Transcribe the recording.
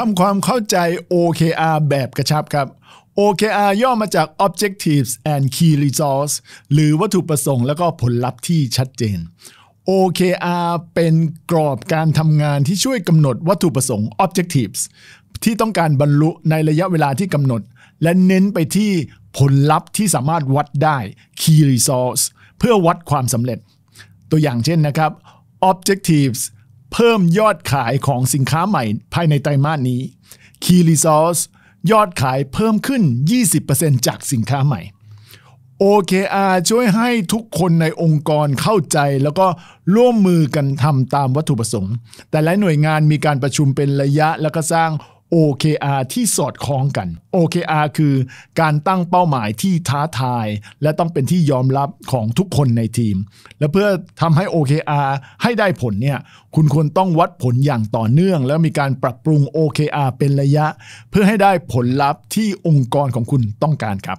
ทำความเข้าใจ OKR แบบกระชับครับ OKR ย่อมาจาก Objectives and Key Results หรือวัตถุประสงค์และก็ผลลัพธ์ที่ชัดเจน OKR เป็นกรอบการทำงานที่ช่วยกำหนดวัตถุประสงค์ Objectives ที่ต้องการบรรลุในระยะเวลาที่กำหนด และเน้นไปที่ผลลัพธ์ที่สามารถวัดได้ Key Results เพื่อวัดความสำเร็จ ตัวอย่างเช่นนะครับ Objectives เพิ่มยอดขายของสินค้าใหม่ภายในไตรมาสนี้ Key Resource ยอดขายเพิ่มขึ้น 20%จากสินค้าใหม่ OKR ช่วยให้ทุกคนในองค์กรเข้าใจแล้วก็ร่วมมือกันทำตามวัตถุประสงค์ แต่ละหน่วยงานมีการประชุมเป็นระยะแล้วก็สร้าง OKR ที่สอดคล้องกัน OKR คือการตั้งเป้าหมายที่ท้าทาย และต้องเป็นที่ยอมรับของทุกคนในทีม และเพื่อทำให้ OKR ให้ได้ผลเนี่ยคุณควรต้องวัดผลอย่างต่อเนื่อง และมีการปรับปรุง OKR เป็นระยะ เพื่อให้ได้ผลลัพธ์ที่องค์กรของคุณต้องการครับ